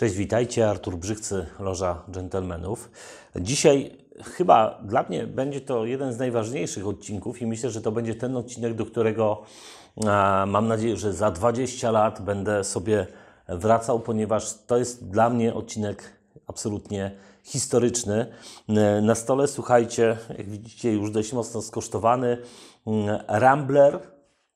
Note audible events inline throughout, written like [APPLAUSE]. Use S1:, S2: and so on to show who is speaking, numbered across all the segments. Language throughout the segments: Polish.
S1: Cześć, witajcie. Artur Brzychcy, Loża Gentlemanów. Dzisiaj chyba dla mnie będzie to jeden z najważniejszych odcinków i myślę, że to będzie ten odcinek, do którego mam nadzieję, że za 20 lat będę sobie wracał, ponieważ to jest dla mnie odcinek absolutnie historyczny. Na stole, słuchajcie, jak widzicie, już dość mocno skosztowany mm, Rambler,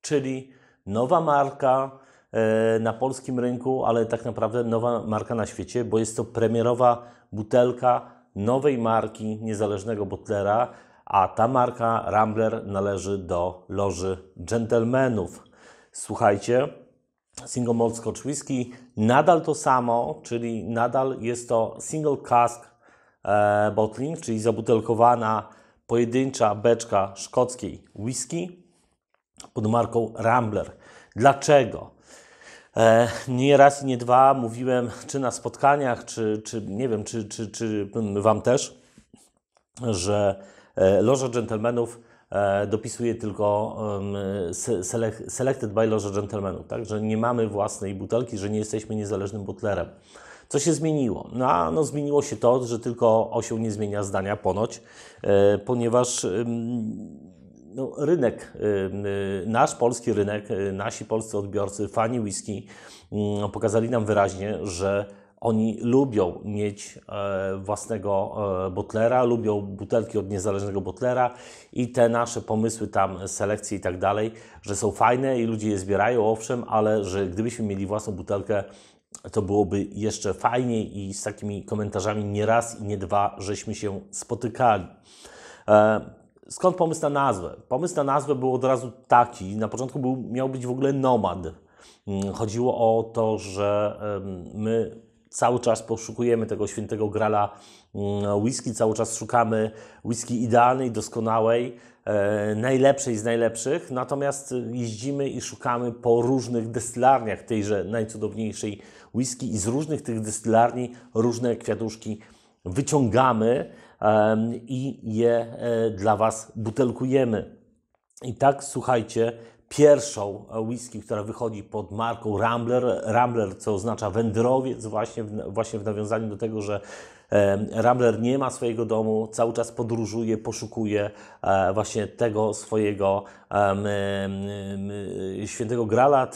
S1: czyli nowa marka, E, na polskim rynku, ale tak naprawdę nowa marka na świecie, bo jest to premierowa butelka nowej marki niezależnego butlera, a ta marka Rambler należy do loży dżentelmenów. Słuchajcie, Single Malt Scotch Whisky nadal to samo, czyli nadal jest to single cask e, bottling, czyli zabutelkowana pojedyncza beczka szkockiej whisky pod marką Rambler. Dlaczego? E, nie raz i nie dwa mówiłem, czy na spotkaniach, czy, czy nie wiem, czy, czy, czy Wam też, że e, Loża gentlemanów e, dopisuje tylko selected by Loża gentlemanów, tak? że nie mamy własnej butelki, że nie jesteśmy niezależnym butlerem. Co się zmieniło? No, no, zmieniło się to, że tylko osioł nie zmienia zdania ponoć, ponieważ no, rynek y, y, nasz, polski rynek, y, nasi polscy odbiorcy, fani whisky mm, pokazali nam wyraźnie, że oni lubią mieć e, własnego e, butlera, lubią butelki od niezależnego butlera i te nasze pomysły tam, selekcje i tak dalej, że są fajne i ludzie je zbierają, owszem, ale że gdybyśmy mieli własną butelkę, to byłoby jeszcze fajniej i z takimi komentarzami nie raz i nie dwa żeśmy się spotykali. E, skąd pomysł na nazwę? Pomysł na nazwę był od razu taki. Na początku był, miał być w ogóle nomad. Mm, chodziło o to, że my cały czas poszukujemy tego świętego grala mm, whisky, cały czas szukamy whisky idealnej, doskonałej, e, najlepszej z najlepszych, natomiast jeździmy i szukamy po różnych destylarniach tejże najcudowniejszej whisky i z różnych tych destylarni różne kwiatuszki wyciągamy i je e, dla Was butelkujemy. I tak, słuchajcie, pierwszą e, whisky, która wychodzi pod marką Rambler. Rambler, co oznacza wędrowiec, właśnie w, właśnie w nawiązaniu do tego, że Rambler nie ma swojego domu, cały czas podróżuje, poszukuje e, właśnie tego swojego e, świętego grala,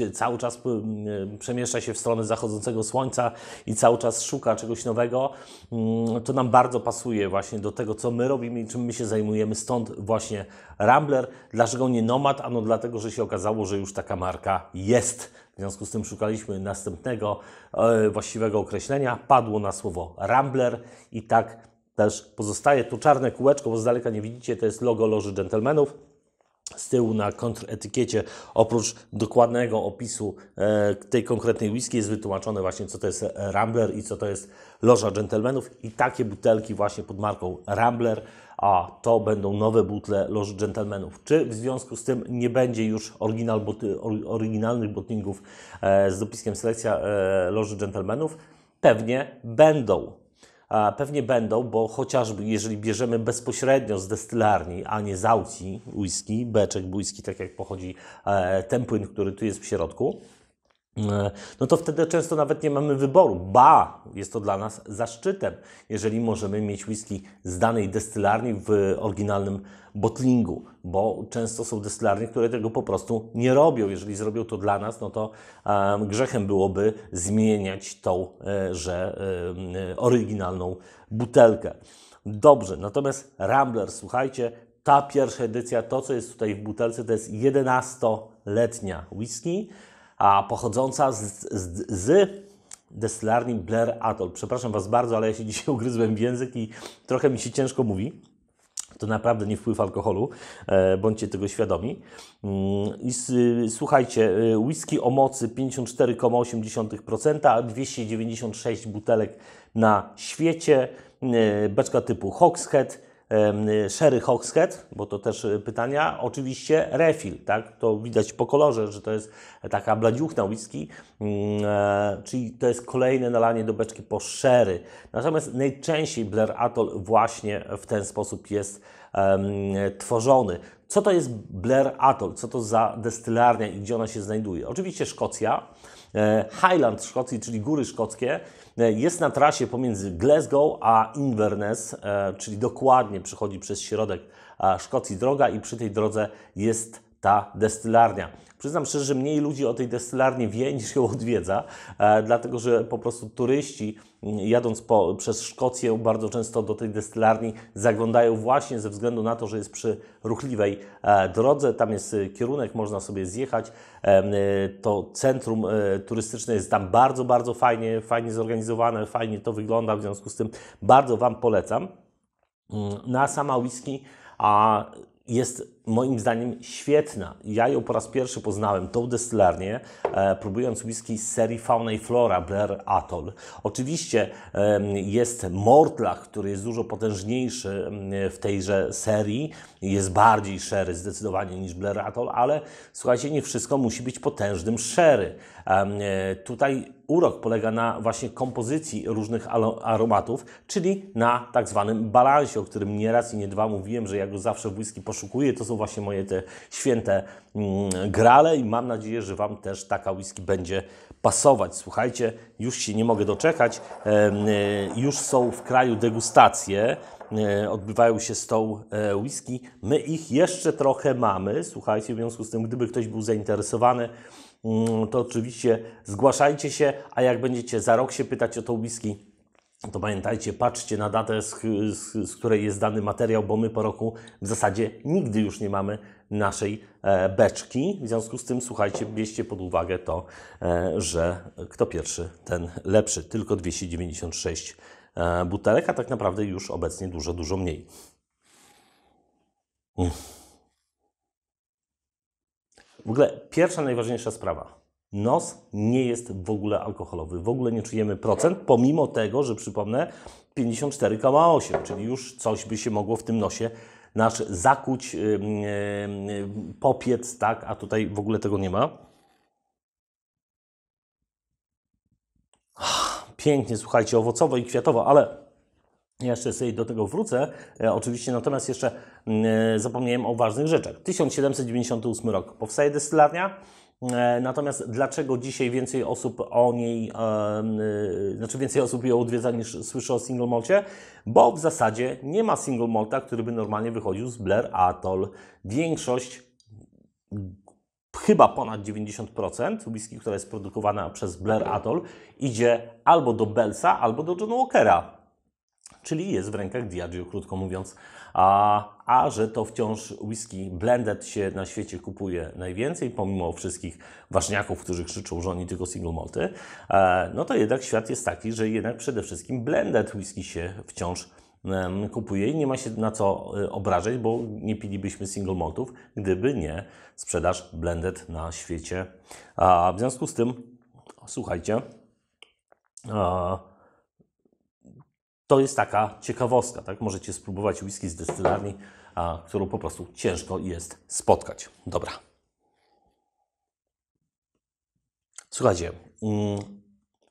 S1: y, cały czas y, y, przemieszcza się w stronę zachodzącego słońca i cały czas szuka czegoś nowego. Mm, to nam bardzo pasuje właśnie do tego, co my robimy i czym my się zajmujemy. Stąd właśnie Rambler. Dlaczego nie Nomad? Ano dlatego, że się okazało, że już taka marka jest. W związku z tym szukaliśmy następnego e, właściwego określenia. Padło na słowo Rambler i tak też pozostaje to czarne kółeczko, bo z daleka nie widzicie, to jest logo Loży Gentlemanów. Z tyłu na kontretykiecie, oprócz dokładnego opisu e, tej konkretnej whisky, jest wytłumaczone właśnie, co to jest Rambler i co to jest Loża Gentlemanów. I takie butelki właśnie pod marką Rambler a to będą nowe butle Loży Gentlemanów. Czy w związku z tym nie będzie już oryginal oryginalnych bottlingów e, z dopiskiem selekcja e, Loży Gentlemanów? Pewnie będą. Pewnie będą, bo chociażby jeżeli bierzemy bezpośrednio z destylarni, a nie z aukcji whisky, beczek whisky, tak jak pochodzi e, ten płyn, który tu jest w środku, E, no to wtedy często nawet nie mamy wyboru. Ba, jest to dla nas zaszczytem, jeżeli możemy mieć whisky z danej destylarni w oryginalnym bottlingu bo często są destylarnie, które tego po prostu nie robią. Jeżeli zrobią to dla nas, no to um, grzechem byłoby zmieniać tą, e, że oryginalną butelkę. Dobrze, natomiast Rambler, słuchajcie, ta pierwsza edycja, to co jest tutaj w butelce, to jest 11-letnia whisky a pochodząca z, z, z destylarni Blair Atoll. Przepraszam Was bardzo, ale ja się [LAUGHS] dzisiaj ugryzłem w język i trochę mi się ciężko mówi. To naprawdę nie wpływ alkoholu, e, bądźcie tego świadomi. Mm, I słuchajcie, e, whisky o mocy 54,8%, 296 butelek na świecie, e, beczka typu Hogshead, Sherry Hogshead, bo to też e, pytania. Oczywiście refill, tak? To widać po kolorze, że to jest taka bladziuchna whisky, mm, e, czyli to jest kolejne nalanie do beczki po sherry. Natomiast najczęściej Blair Atoll właśnie w ten sposób jest tworzony. Co to jest Blair Atoll? Co to za destylarnia i gdzie ona się znajduje? Oczywiście Szkocja. E, Highland Szkocji, czyli góry szkockie, e, jest na trasie pomiędzy Glasgow a Inverness, e, czyli dokładnie przechodzi przez środek Szkocji droga i przy tej drodze jest ta destylarnia. Przyznam szczerze, że mniej ludzi o tej destylarni wie niż ją odwiedza, e, dlatego że po prostu turyści jadąc po, przez Szkocję bardzo często do tej destylarni zaglądają właśnie ze względu na to, że jest przy ruchliwej e, drodze, tam jest e, kierunek, można sobie zjechać. To centrum turystyczne jest tam bardzo, bardzo fajnie, fajnie zorganizowane, fajnie to wygląda, w związku z tym bardzo Wam polecam. Mm, na sama whisky a jest moim zdaniem świetna. Ja ją po raz pierwszy poznałem, tą destylarnię, e, próbując whisky z serii Fauna i Flora Blair Atoll. Oczywiście e, jest Mortlach, który jest dużo potężniejszy w tejże serii, jest bardziej szery zdecydowanie niż Blair Atoll, ale słuchajcie, nie wszystko musi być potężnym szery. E, tutaj urok polega na właśnie kompozycji różnych aromatów, czyli na tak zwanym balansie, o którym nie raz i nie dwa mówiłem, że ja go zawsze w whisky poszukuję. To są właśnie moje te święte mm, grale i mam nadzieję, że Wam też taka whisky będzie pasować. Słuchajcie, już się nie mogę doczekać. E, już są w kraju degustacje e, odbywają się z tą e, whisky. My ich jeszcze trochę mamy, słuchajcie, w związku z tym, gdyby ktoś był zainteresowany, Mm, to oczywiście zgłaszajcie się, a jak będziecie za rok się pytać o Tołbiski, to pamiętajcie, patrzcie na datę, z, z, z, której jest dany materiał, bo my po roku w zasadzie nigdy już nie mamy naszej e, beczki. W związku z tym, słuchajcie, bierzcie pod uwagę to, e, że kto pierwszy, ten lepszy. Tylko 296 e, butelek, a tak naprawdę już obecnie dużo, dużo mniej. Uff. Mm. W ogóle pierwsza najważniejsza sprawa. Nos nie jest w ogóle alkoholowy. W ogóle nie czujemy procent, pomimo tego, że przypomnę 54,8, czyli już coś by się mogło w tym nosie nasz zakuć, yy, yy, popiec, tak, a tutaj w ogóle tego nie ma. Pięknie, słuchajcie, owocowo i kwiatowo, ale ja jeszcze sobie do tego wrócę, e, oczywiście, natomiast jeszcze mm, e, zapomniałem o ważnych rzeczach. 1798 rok powstaje destylarnia, e, Natomiast dlaczego dzisiaj więcej osób o niej, yy, znaczy więcej osób ją odwiedza niż słyszy o single malcie? Bo w zasadzie nie ma single malta, który by normalnie wychodził z Blair Atoll. Większość, chyba ponad 90% whisky, która jest produkowana przez Blair Atoll, idzie albo do Bellsa, albo do John Walkera czyli jest w rękach Diageo, krótko mówiąc. A, a że to wciąż whisky blended się na świecie kupuje najwięcej, pomimo wszystkich ważniaków, którzy krzyczą, że oni tylko single malty, e, no to jednak świat jest taki, że jednak przede wszystkim blended whisky się wciąż kupuje i nie ma się na co e, obrażać, bo nie pilibyśmy single maltów, gdyby nie sprzedaż blended na świecie. A w związku z tym, słuchajcie, a to jest taka ciekawostka, tak? Możecie spróbować whisky z destylarni, a, którą po prostu ciężko jest spotkać. Dobra. Słuchajcie, mm,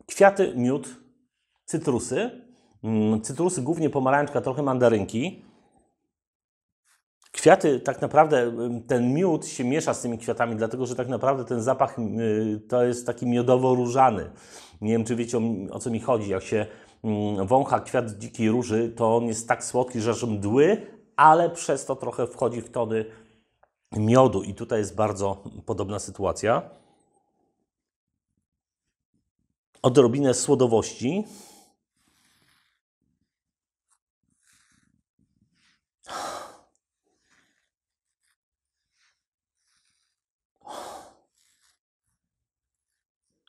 S1: kwiaty, miód, cytrusy, mm, cytrusy głównie pomarańczka, trochę mandarynki. Kwiaty, tak naprawdę ten miód się miesza z tymi kwiatami, dlatego że tak naprawdę ten zapach y, to jest taki miodowo-różany. Nie wiem, czy wiecie o, o co mi chodzi. Jak się Mm, wącha kwiat dzikiej róży, to on jest tak słodki, że aż mdły, ale przez to trochę wchodzi w tony miodu. I tutaj jest bardzo podobna sytuacja. Odrobinę słodowości.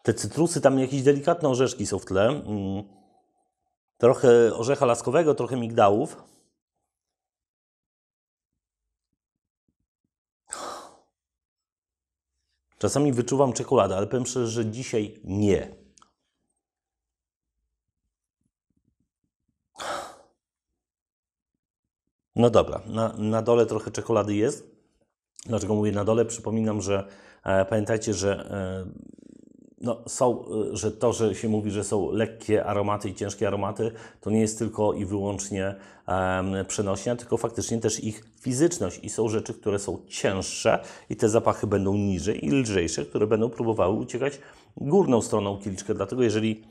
S1: Te cytrusy, tam jakieś delikatne orzeszki są w tle. Mm trochę orzecha laskowego, trochę migdałów. Czasami wyczuwam czekoladę, ale powiem szczerze, że dzisiaj nie. No dobra, na, na dole trochę czekolady jest. Dlaczego mówię na dole? Przypominam, że e, pamiętajcie, że e, no, są, y, że to, że się mówi, że są lekkie aromaty i ciężkie aromaty, to nie jest tylko i wyłącznie um, przenośnia, tylko faktycznie też ich fizyczność. I są rzeczy, które są cięższe i te zapachy będą niżej i lżejsze, które będą próbowały uciekać górną stroną kieliczka. Dlatego jeżeli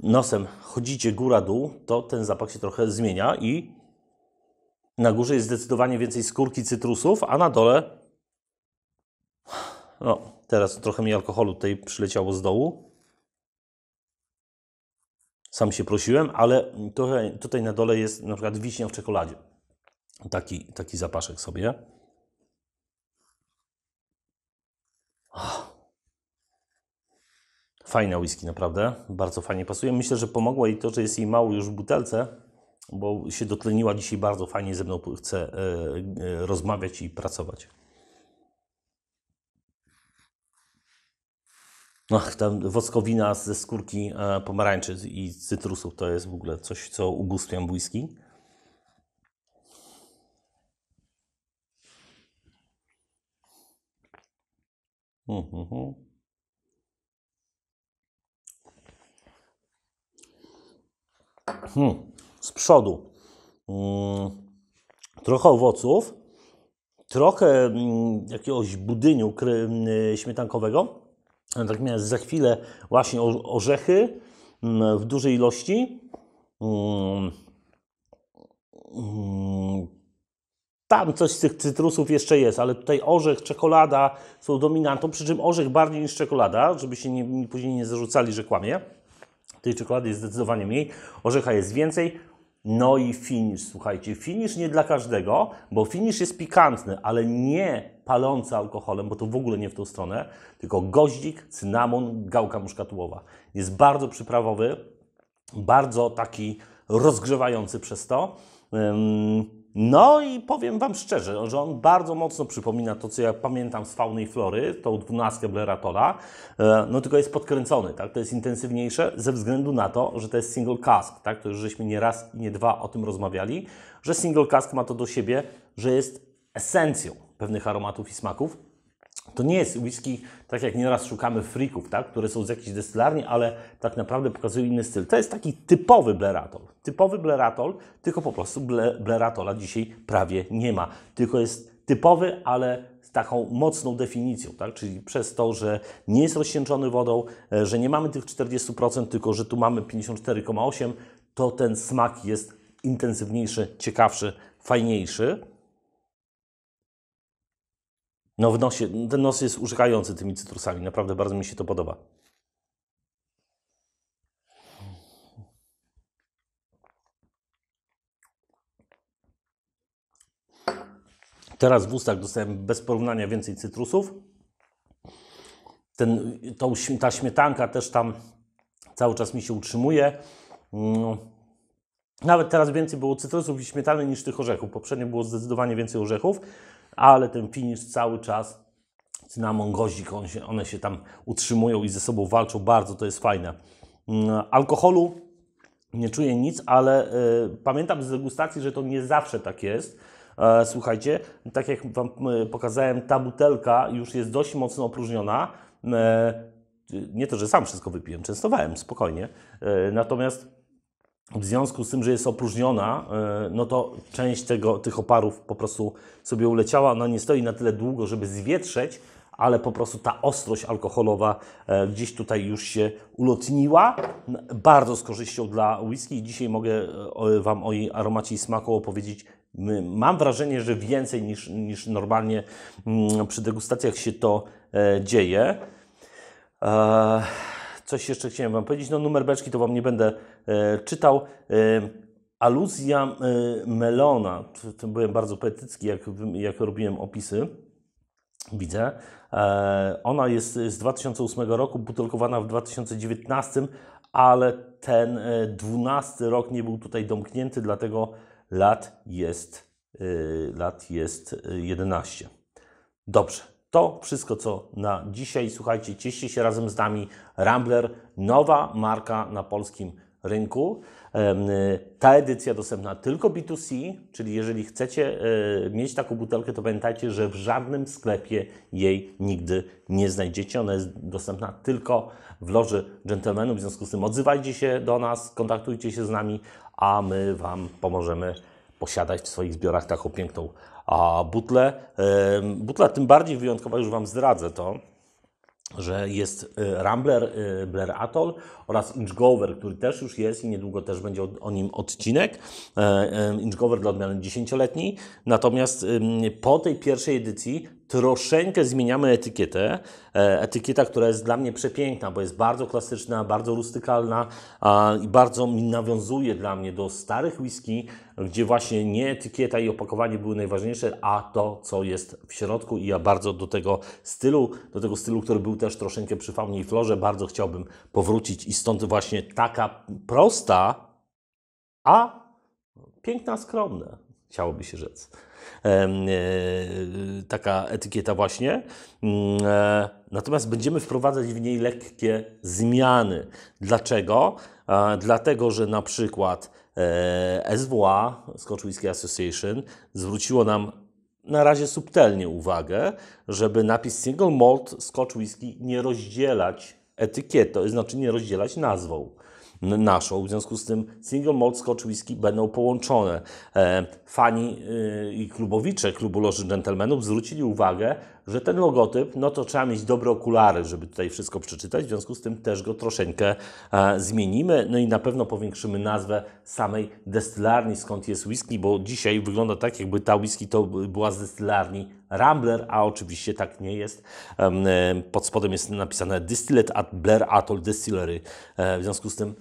S1: nosem chodzicie góra-dół, to ten zapach się trochę zmienia i na górze jest zdecydowanie więcej skórki cytrusów, a na dole no, teraz trochę mi alkoholu tutaj przyleciało z dołu. Sam się prosiłem, ale tutaj na dole jest na przykład wiśnia w czekoladzie. Taki, taki zapaszek sobie. Fajna whisky, naprawdę. Bardzo fajnie pasuje. Myślę, że pomogło jej to, że jest jej mało już w butelce, bo się dotleniła dzisiaj bardzo fajnie ze mną chce e, e, rozmawiać i pracować. Ach, ta woskowina ze skórki e, pomarańczy i cytrusów to jest w ogóle coś, co ugustwiam błyski. Mm-hmm. Hmm. Z przodu hmm, trochę owoców, trochę mm, jakiegoś budyniu kry, y, śmietankowego Natomiast tak za chwilę właśnie orzechy mm, w dużej ilości. Mm, mm, tam coś z tych cytrusów jeszcze jest, ale tutaj orzech, czekolada są dominantą, przy czym orzech bardziej niż czekolada, żeby się nie, później nie zarzucali, że kłamie. Tej czekolady jest zdecydowanie mniej, orzecha jest więcej. No i finisz, słuchajcie, finisz nie dla każdego, bo finisz jest pikantny, ale nie palące alkoholem, bo to w ogóle nie w tą stronę, tylko goździk, cynamon, gałka muszkatułowa. Jest bardzo przyprawowy, bardzo taki rozgrzewający przez to. No i powiem Wam szczerze, że on bardzo mocno przypomina to, co ja pamiętam z Fauny i Flory, tą dwunastkę Bleratola, e, no tylko jest podkręcony, tak? To jest intensywniejsze ze względu na to, że to jest single cask, tak? To już żeśmy nie raz i nie dwa o tym rozmawiali, że single cask ma to do siebie, że jest esencją, pewnych aromatów i smaków. To nie jest whisky, tak jak nieraz szukamy frików, tak, które są z jakiejś destylarni, ale tak naprawdę pokazują inny styl. To jest taki typowy bleratol. Typowy bleratol, tylko po prostu ble, bleratola dzisiaj prawie nie ma. Tylko jest typowy, ale z taką mocną definicją, tak? czyli przez to, że nie jest rozcieńczony wodą, e, że nie mamy tych 40%, tylko że tu mamy 54,8%, to ten smak jest intensywniejszy, ciekawszy, fajniejszy. No w nosie, ten nos jest urzekający tymi cytrusami, naprawdę bardzo mi się to podoba. Teraz w ustach dostałem bez porównania więcej cytrusów. Ten, ta śmietanka też tam cały czas mi się utrzymuje. Mm. Nawet teraz więcej było cytrusów i śmietany niż tych orzechów. Poprzednio było zdecydowanie więcej orzechów ale ten finisz cały czas cynamon, goździk, się, one się tam utrzymują i ze sobą walczą bardzo, to jest fajne. Mm, alkoholu nie czuję nic, ale y, pamiętam z degustacji, że to nie zawsze tak jest. E, słuchajcie, tak jak Wam y, pokazałem, ta butelka już jest dość mocno opróżniona. E, y, nie to, że sam wszystko wypiłem, częstowałem spokojnie. E, natomiast w związku z tym, że jest opróżniona, e, no to część tego, tych oparów po prostu sobie uleciała. Ona no nie stoi na tyle długo, żeby zwietrzeć, ale po prostu ta ostrość alkoholowa e, gdzieś tutaj już się ulotniła. Bardzo z korzyścią dla whisky. Dzisiaj mogę e, Wam o jej aromacie i smaku opowiedzieć. Mam wrażenie, że więcej niż, niż normalnie mm, przy degustacjach się to dzieje. Coś jeszcze chciałem Wam powiedzieć. No numer beczki to Wam nie będę E, czytał e, aluzja e, Melona. Byłem bardzo poetycki, jak, jak robiłem opisy. Widzę. Ona jest z 2008 roku, butelkowana w 2019, ale ten 12 rok nie był tutaj domknięty, dlatego lat jest, lat jest 11. Dobrze. To wszystko, co na dzisiaj. Słuchajcie, cieszcie się razem z nami. Rambler, nowa marka na polskim rynku rynku. Y, ta edycja dostępna tylko B2C, czyli jeżeli chcecie e, mieć taką butelkę, to pamiętajcie, że w żadnym sklepie jej nigdy nie znajdziecie. Ona jest dostępna tylko w loży dżentelmenów. W związku z tym odzywajcie się do nas, kontaktujcie się z nami, a my Wam pomożemy posiadać w swoich zbiorach taką piękną butlę. Butla tym bardziej wyjątkowa, już Wam zdradzę to że jest y, Rambler, y, Blair Atoll oraz Inchgover, który też już jest i niedługo też będzie o nim odcinek. E, e, Inchgover dla odmiany dziesięcioletniej. Natomiast po tej pierwszej edycji troszeczkę zmieniamy etykietę. E, etykieta, która jest dla mnie przepiękna, bo jest bardzo klasyczna, bardzo rustykalna i bardzo nawiązuje dla mnie do starych whisky, gdzie właśnie nie etykieta i opakowanie były najważniejsze, a to, co jest w środku. I ja bardzo do tego stylu, do tego stylu, który był też troszeczkę przy faunie i florze, bardzo chciałbym powrócić. I stąd właśnie taka prosta, a piękna, skromna, chciałoby się rzec. E, taka etykieta właśnie. Mm, e, natomiast będziemy wprowadzać w niej lekkie zmiany. Dlaczego? E, dlatego, że na przykład SWA, Scotch Whisky Association, zwróciło nam na razie subtelnie uwagę, żeby napis Single Malt Scotch Whisky nie rozdzielać etykietą, to znaczy nie rozdzielać nazwą naszą. W związku z tym single malt scotch whisky będą połączone. E, fani e, i klubowicze klubu Loży Gentlemanów zwrócili uwagę, że ten logotyp, no to trzeba mieć dobre okulary, żeby tutaj wszystko przeczytać, w związku z tym też go troszeczkę e, zmienimy, no i na pewno powiększymy nazwę samej destylarni, skąd jest whisky, bo dzisiaj wygląda tak, jakby ta whisky to była z destylarni Rambler, a oczywiście tak nie jest. Pod spodem jest napisane Distilled at Blair Atoll Distillery, w związku z tym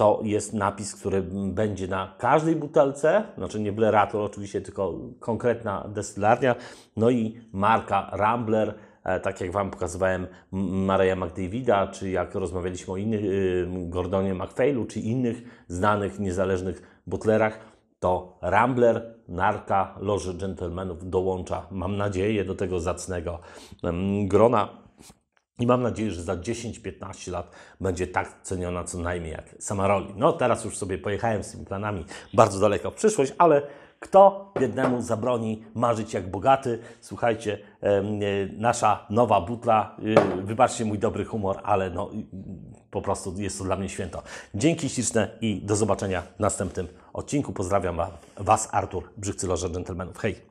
S1: to jest napis, który będzie na każdej butelce, znaczy nie blerator oczywiście, tylko konkretna destylarnia, no i marka Rambler, e, tak jak Wam pokazywałem Maria McDavida, czy jak rozmawialiśmy o innych, y, Gordonie McPhailu, czy innych znanych, niezależnych butlerach, to Rambler, narka Loży Gentlemanów dołącza, mam nadzieję, do tego zacnego grona. I mam nadzieję, że za 10-15 lat będzie tak ceniona co najmniej jak sama roli. No teraz już sobie pojechałem z tymi planami bardzo daleko w przyszłość, ale kto biednemu zabroni marzyć jak bogaty? Słuchajcie, e, nasza nowa butla, y, wybaczcie mój dobry humor, ale no, y, po prostu jest to dla mnie święto. Dzięki śliczne i do zobaczenia w następnym odcinku. Pozdrawiam Was, Artur Loża Dżentelmenów. Hej!